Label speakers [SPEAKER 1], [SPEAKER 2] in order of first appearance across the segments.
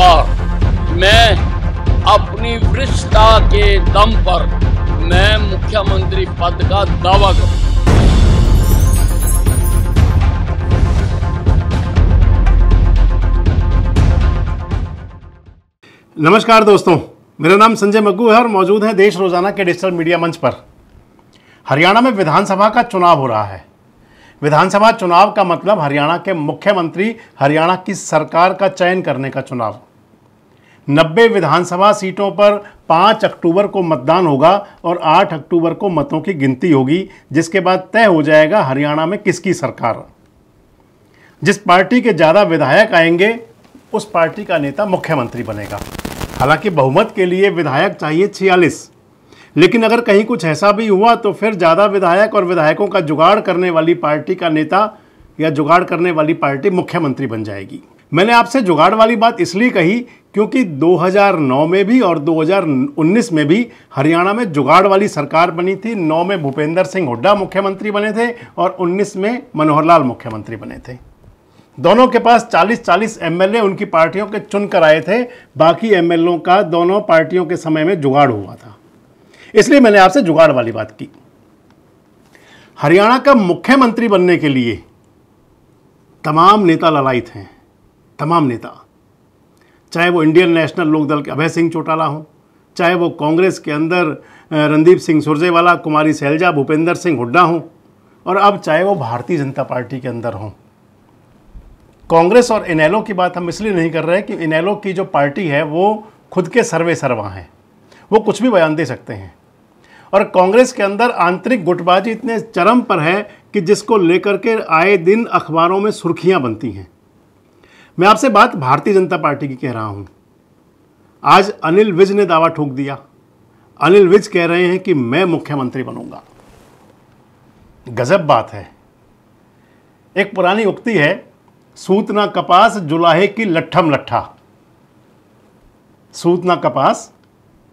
[SPEAKER 1] बाबा मैं अपनी वृक्षता के दम पर मैं मुख्यमंत्री पद का दावा करूं
[SPEAKER 2] नमस्कार दोस्तों मेरा नाम संजय मग्गू है और मौजूद है देश रोजाना के डिजिटल मीडिया मंच पर हरियाणा में विधानसभा का चुनाव हो रहा है विधानसभा चुनाव का मतलब हरियाणा के मुख्यमंत्री हरियाणा की सरकार का चयन करने का चुनाव नब्बे विधानसभा सीटों पर 5 अक्टूबर को मतदान होगा और 8 अक्टूबर को मतों की गिनती होगी जिसके बाद तय हो जाएगा हरियाणा में किसकी सरकार जिस पार्टी के ज़्यादा विधायक आएंगे उस पार्टी का नेता मुख्यमंत्री बनेगा हालांकि बहुमत के लिए विधायक चाहिए छियालीस लेकिन अगर कहीं कुछ ऐसा भी हुआ तो फिर ज़्यादा विधायक और विधायकों का जुगाड़ करने वाली पार्टी का नेता या जुगाड़ करने वाली पार्टी मुख्यमंत्री बन जाएगी मैंने आपसे जुगाड़ वाली बात इसलिए कही क्योंकि 2009 में भी और 2019 में भी हरियाणा में जुगाड़ वाली सरकार बनी थी 9 में भूपेंद्र सिंह हुड्डा मुख्यमंत्री बने थे और 19 में मनोहर लाल मुख्यमंत्री बने थे दोनों के पास 40-40 एमएलए उनकी पार्टियों के चुनकर आए थे बाकी एमएलओं का दोनों पार्टियों के समय में जुगाड़ हुआ था इसलिए मैंने आपसे जुगाड़ वाली बात की हरियाणा का मुख्यमंत्री बनने के लिए तमाम नेता ललायत हैं तमाम नेता चाहे वो इंडियन नेशनल लोकदल के अभय सिंह चौटाला हों चाहे वो कांग्रेस के अंदर रणदीप सिंह सुरजेवाला कुमारी सैलजा भूपेंद्र सिंह हुड्डा हों और अब चाहे वो भारतीय जनता पार्टी के अंदर हों कांग्रेस और इनैलो की बात हम इसलिए नहीं कर रहे हैं कि इनैलो की जो पार्टी है वो खुद के सर्वे सर्वा हैं वो कुछ भी बयान दे सकते हैं और कांग्रेस के अंदर आंतरिक गुटबाजी इतने चरम पर है कि जिसको लेकर के आए दिन अखबारों में सुर्खियां बनती हैं मैं आपसे बात भारतीय जनता पार्टी की कह रहा हूं आज अनिल विज ने दावा ठोक दिया अनिल विज कह रहे हैं कि मैं मुख्यमंत्री बनूंगा गजब बात है एक पुरानी उक्ति है सूतना कपास जुलाहे की लट्ठम लट्ठा सूतना कपास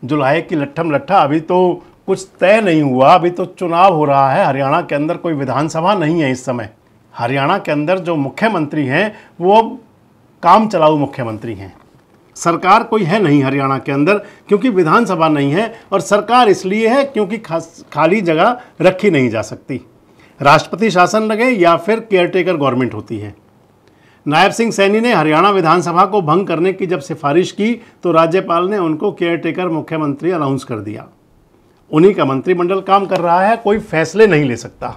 [SPEAKER 2] जुलाहे की लट्ठम लट्ठा अभी तो कुछ तय नहीं हुआ अभी तो चुनाव हो रहा है हरियाणा के अंदर कोई विधानसभा नहीं है इस समय हरियाणा के अंदर जो मुख्यमंत्री हैं वो काम चलाऊ मुख्यमंत्री हैं सरकार कोई है नहीं हरियाणा के अंदर क्योंकि विधानसभा नहीं है और सरकार इसलिए है क्योंकि खाली जगह रखी नहीं जा सकती राष्ट्रपति शासन लगे या फिर केयरटेकर गवर्नमेंट होती है नायब सिंह सैनी ने हरियाणा विधानसभा को भंग करने की जब सिफारिश की तो राज्यपाल ने उनको केयरटेकर मुख्यमंत्री अनाउंस कर दिया उन्हीं का मंत्रिमंडल काम कर रहा है कोई फैसले नहीं ले सकता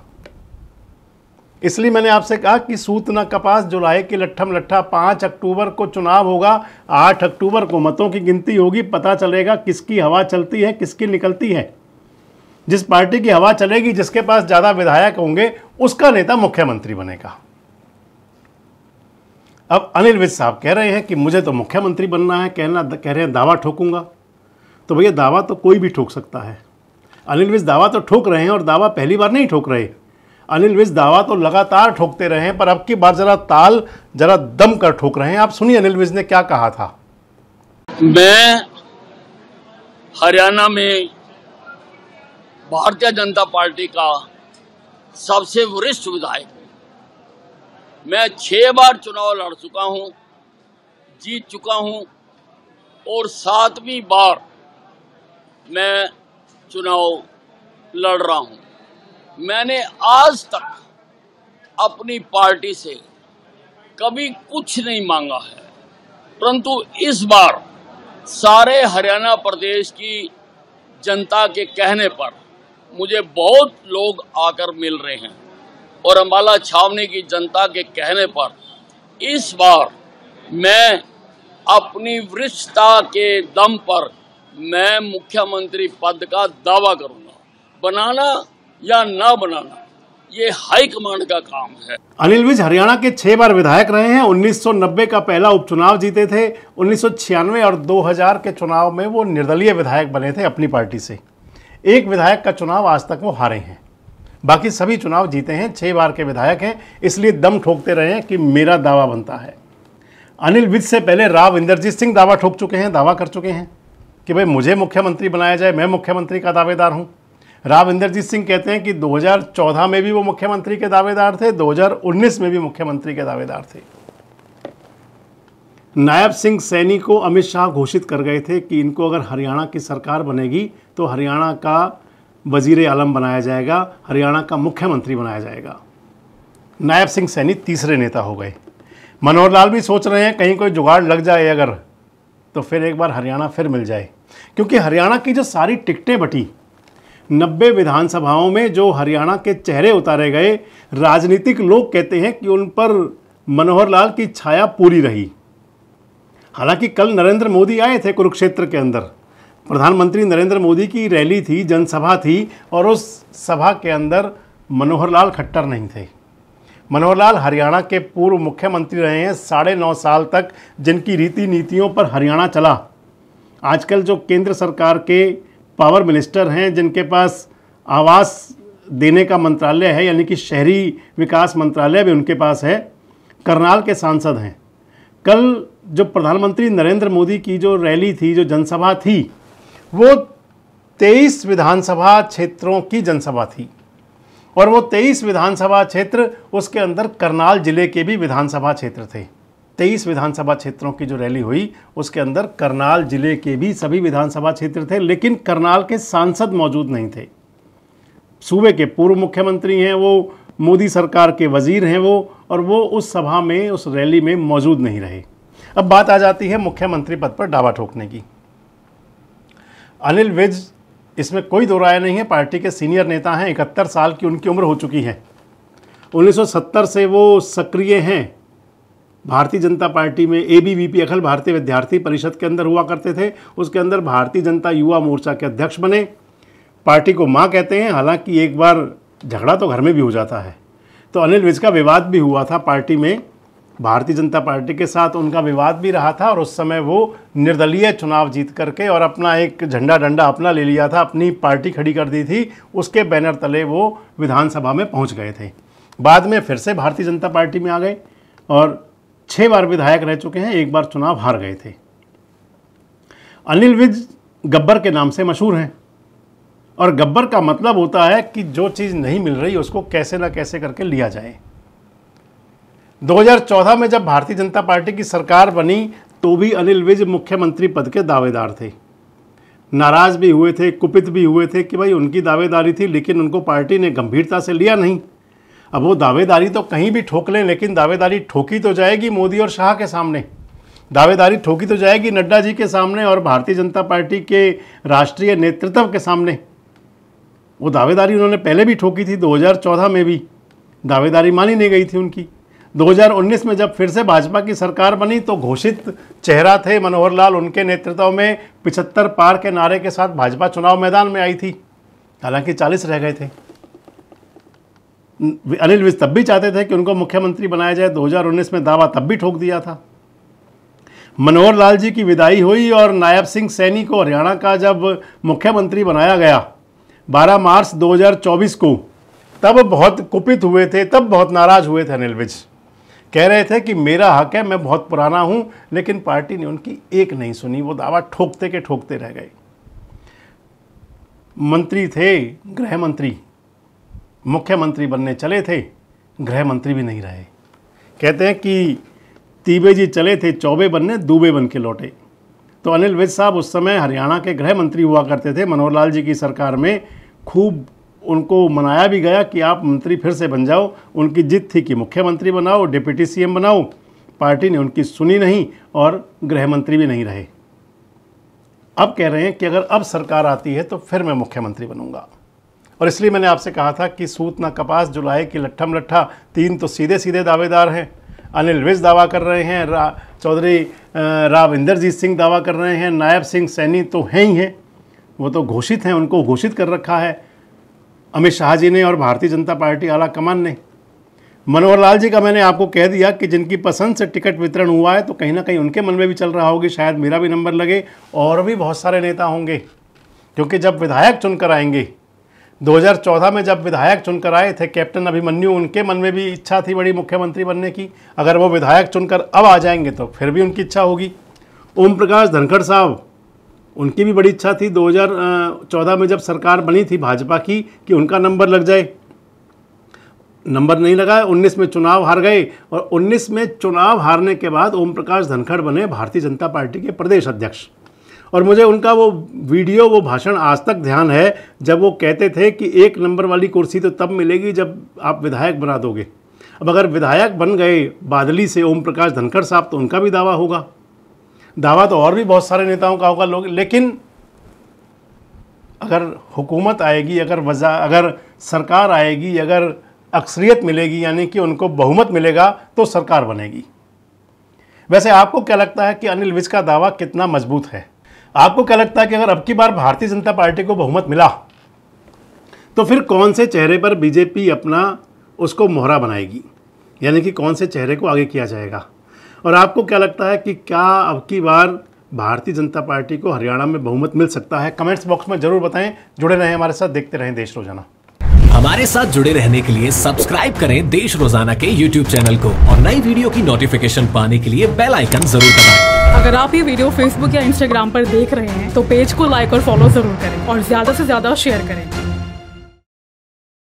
[SPEAKER 2] इसलिए मैंने आपसे कहा कि सूत न कपास जुलाई के लट्ठम लट्ठा पाँच अक्टूबर को चुनाव होगा आठ अक्टूबर को मतों की गिनती होगी पता चलेगा किसकी हवा चलती है किसकी निकलती है जिस पार्टी की हवा चलेगी जिसके पास ज़्यादा विधायक होंगे उसका नेता मुख्यमंत्री बनेगा अब अनिल विज साहब कह रहे हैं कि मुझे तो मुख्यमंत्री बनना है कहना कह रहे हैं दावा ठोकूंगा तो भैया दावा तो कोई भी ठोक सकता है अनिल विज दावा तो ठोक रहे हैं और दावा पहली बार नहीं ठोक रहे अनिल विज दावा तो लगातार ठोकते रहे हैं पर अब की बार जरा ताल जरा दम कर ठोक रहे हैं आप सुनिए अनिल विज ने क्या कहा था मैं
[SPEAKER 1] हरियाणा में भारतीय जनता पार्टी का सबसे वरिष्ठ विधायक मैं छह बार चुनाव लड़ चुका हूं जीत चुका हूं और सातवीं बार मैं चुनाव लड़ रहा हूं मैंने आज तक अपनी पार्टी से कभी कुछ नहीं मांगा है परंतु इस बार सारे हरियाणा प्रदेश की जनता के कहने पर मुझे बहुत लोग आकर मिल रहे हैं और अम्बाला छावनी की जनता के कहने पर इस बार मैं अपनी वृक्षता के दम पर मैं मुख्यमंत्री पद का दावा करूंगा बनाना या ना बनाना ये हाई कमांड का काम
[SPEAKER 2] है अनिल विज हरियाणा के छह बार विधायक रहे हैं 1990 का पहला उपचुनाव जीते थे 1996 और 2000 के चुनाव में वो निर्दलीय विधायक बने थे अपनी पार्टी से एक विधायक का चुनाव आज तक वो हारे हैं बाकी सभी चुनाव जीते हैं छह बार के विधायक हैं इसलिए दम ठोकते रहे हैं कि मेरा दावा बनता है अनिल विज से पहले राव इंद्रजीत सिंह दावा ठोक चुके हैं दावा कर चुके हैं कि भाई मुझे मुख्यमंत्री बनाया जाए मैं मुख्यमंत्री का दावेदार हूँ राव इंद्रजीत सिंह कहते हैं कि 2014 में भी वो मुख्यमंत्री के दावेदार थे 2019 में भी मुख्यमंत्री के दावेदार थे नायब सिंह सैनी को अमित शाह घोषित कर गए थे कि इनको अगर हरियाणा की सरकार बनेगी तो हरियाणा का वजीर आलम बनाया जाएगा हरियाणा का मुख्यमंत्री बनाया जाएगा नायब सिंह सैनी तीसरे नेता हो गए मनोहर लाल भी सोच रहे हैं कहीं कोई जुगाड़ लग जाए अगर तो फिर एक बार हरियाणा फिर मिल जाए क्योंकि हरियाणा की जो सारी टिकटें बटी नब्बे विधानसभाओं में जो हरियाणा के चेहरे उतारे गए राजनीतिक लोग कहते हैं कि उन पर मनोहर लाल की छाया पूरी रही हालांकि कल नरेंद्र मोदी आए थे कुरुक्षेत्र के अंदर प्रधानमंत्री नरेंद्र मोदी की रैली थी जनसभा थी और उस सभा के अंदर मनोहर लाल खट्टर नहीं थे मनोहर लाल हरियाणा के पूर्व मुख्यमंत्री रहे हैं साढ़े नौ साल तक जिनकी रीति नीतियों पर हरियाणा चला आजकल जो केंद्र सरकार के पावर मिनिस्टर हैं जिनके पास आवास देने का मंत्रालय है यानी कि शहरी विकास मंत्रालय भी उनके पास है करनाल के सांसद हैं कल जो प्रधानमंत्री नरेंद्र मोदी की जो रैली थी जो जनसभा थी वो तेईस विधानसभा क्षेत्रों की जनसभा थी और वो तेईस विधानसभा क्षेत्र उसके अंदर करनाल जिले के भी विधानसभा क्षेत्र थे तेईस विधानसभा क्षेत्रों की जो रैली हुई उसके अंदर करनाल जिले के भी सभी विधानसभा क्षेत्र थे लेकिन करनाल के सांसद मौजूद नहीं थे सूबे के पूर्व मुख्यमंत्री हैं वो मोदी सरकार के वजीर हैं वो और वो उस सभा में उस रैली में मौजूद नहीं रहे अब बात आ जाती है मुख्यमंत्री पद पर डावा ठोकने की अनिल विज इसमें कोई दो राय नहीं है पार्टी के सीनियर नेता हैं इकहत्तर साल की उनकी उम्र हो चुकी है 1970 से वो सक्रिय हैं भारतीय जनता पार्टी में A B V P Akhil Bharatiya Vidyarthi परिषद के अंदर हुआ करते थे उसके अंदर भारतीय जनता युवा मोर्चा के अध्यक्ष बने पार्टी को माँ कहते हैं हालांकि एक बार झगड़ा तो घर में भी हो जाता है तो अनिल विज का विवाद भी हुआ था पार्टी में भारतीय जनता पार्टी के साथ उनका विवाद भी रहा था और उस समय वो निर्दलीय चुनाव जीत करके और अपना एक झंडा डंडा अपना ले लिया था अपनी पार्टी खड़ी कर दी थी उसके बैनर तले वो विधानसभा में पहुंच गए थे बाद में फिर से भारतीय जनता पार्टी में आ गए और छह बार विधायक रह चुके हैं एक बार चुनाव हार गए थे अनिल विज गब्बर के नाम से मशहूर हैं और गब्बर का मतलब होता है कि जो चीज़ नहीं मिल रही उसको कैसे ना कैसे करके लिया जाए 2014 में जब भारतीय जनता पार्टी की सरकार बनी तो भी अनिल विज मुख्यमंत्री पद के दावेदार थे नाराज़ भी हुए थे कुपित भी हुए थे कि भाई उनकी दावेदारी थी लेकिन उनको पार्टी ने गंभीरता से लिया नहीं अब वो दावेदारी तो कहीं भी ठोक लें लेकिन दावेदारी ठोकी तो जाएगी मोदी और शाह के सामने दावेदारी ठोकी तो जाएगी नड्डा जी के सामने और भारतीय जनता पार्टी के राष्ट्रीय नेतृत्व के सामने वो दावेदारी उन्होंने पहले भी ठोकी थी 2014 में भी दावेदारी मानी नहीं गई थी उनकी 2019 में जब फिर से भाजपा की सरकार बनी तो घोषित चेहरा थे मनोहर लाल उनके नेतृत्व में पिछहत्तर पार के नारे के साथ भाजपा चुनाव मैदान में आई थी हालांकि चालीस रह गए थे अनिल विज तब भी चाहते थे कि उनको मुख्यमंत्री बनाया जाए 2019 में दावा तब भी ठोक दिया था मनोहर लाल जी की विदाई हुई और नायब सिंह सैनी को हरियाणा का जब मुख्यमंत्री बनाया गया 12 मार्च 2024 को तब बहुत कुपित हुए थे तब बहुत नाराज़ हुए थे अनिल विज कह रहे थे कि मेरा हक है मैं बहुत पुराना हूं लेकिन पार्टी ने उनकी एक नहीं सुनी वो दावा ठोकते के ठोकते रह गए मंत्री थे गृह मंत्री मुख्यमंत्री बनने चले थे गृह मंत्री भी नहीं रहे कहते हैं कि तीबे जी चले थे चौबे बनने दूबे बन के लौटे तो अनिल विज साहब उस समय हरियाणा के गृह मंत्री हुआ करते थे मनोहर लाल जी की सरकार में खूब उनको मनाया भी गया कि आप मंत्री फिर से बन जाओ उनकी जिद थी कि मुख्यमंत्री बनाओ डिप्टी सीएम बनाओ पार्टी ने उनकी सुनी नहीं और गृह मंत्री भी नहीं रहे अब कह रहे हैं कि अगर अब सरकार आती है तो फिर मैं मुख्यमंत्री बनूंगा और इसलिए मैंने आपसे कहा था कि सूत ना कपास जुलाई की लट्ठम लट्ठा तीन तो सीधे सीधे दावेदार हैं अनिल विज दावा कर रहे हैं रा चौधरी राव इंद्रजीत सिंह दावा कर रहे हैं नायब सिंह सैनी तो हैं ही हैं वो तो घोषित हैं उनको घोषित कर रखा है अमित शाह जी ने और भारतीय जनता पार्टी आला कमान ने मनोहर लाल जी का मैंने आपको कह दिया कि जिनकी पसंद से टिकट वितरण हुआ है तो कहीं ना कहीं उनके मन में भी चल रहा होगी शायद मेरा भी नंबर लगे और भी बहुत सारे नेता होंगे क्योंकि जब विधायक चुनकर आएंगे 2014 में जब विधायक चुनकर आए थे कैप्टन अभिमन्यु उनके मन में भी इच्छा थी बड़ी मुख्यमंत्री बनने की अगर वो विधायक चुनकर अब आ जाएंगे तो फिर भी उनकी इच्छा होगी ओम प्रकाश धनखड़ साहब उनकी भी बड़ी इच्छा थी 2014 में जब सरकार बनी थी भाजपा की कि उनका नंबर लग जाए नंबर नहीं लगा 19 में चुनाव हार गए और 19 में चुनाव हारने के बाद ओम प्रकाश धनखड़ बने भारतीय जनता पार्टी के प्रदेश अध्यक्ष और मुझे उनका वो वीडियो वो भाषण आज तक ध्यान है जब वो कहते थे कि एक नंबर वाली कुर्सी तो तब मिलेगी जब आप विधायक बना दोगे अब अगर विधायक बन गए बादली से ओम प्रकाश धनखड़ साहब तो उनका भी दावा होगा दावा तो और भी बहुत सारे नेताओं का होगा लोग लेकिन अगर हुकूमत आएगी अगर वजा अगर सरकार आएगी अगर अक्सरियत मिलेगी यानी कि उनको बहुमत मिलेगा तो सरकार बनेगी वैसे आपको क्या लगता है कि अनिल विज का दावा कितना मजबूत है आपको क्या लगता है कि अगर अब की बार भारतीय जनता पार्टी को बहुमत मिला तो फिर कौन से चेहरे पर बीजेपी अपना उसको मोहरा बनाएगी यानी कि कौन से चेहरे को आगे किया जाएगा और आपको क्या लगता है कि क्या अब की बार भारतीय जनता पार्टी को हरियाणा में बहुमत मिल सकता है कमेंट्स बॉक्स में जरूर बताएं जुड़े रहें हमारे साथ देखते रहें देश रोजाना हमारे साथ जुड़े रहने के लिए सब्सक्राइब करें देश रोजाना
[SPEAKER 1] के यूट्यूब चैनल को और नई वीडियो की नोटिफिकेशन पाने के लिए बेल आइकन जरूर दबाएं। अगर आप ये वीडियो फेसबुक या इंस्टाग्राम पर देख रहे हैं तो पेज को लाइक और फॉलो जरूर करें और ज्यादा से ज्यादा शेयर करें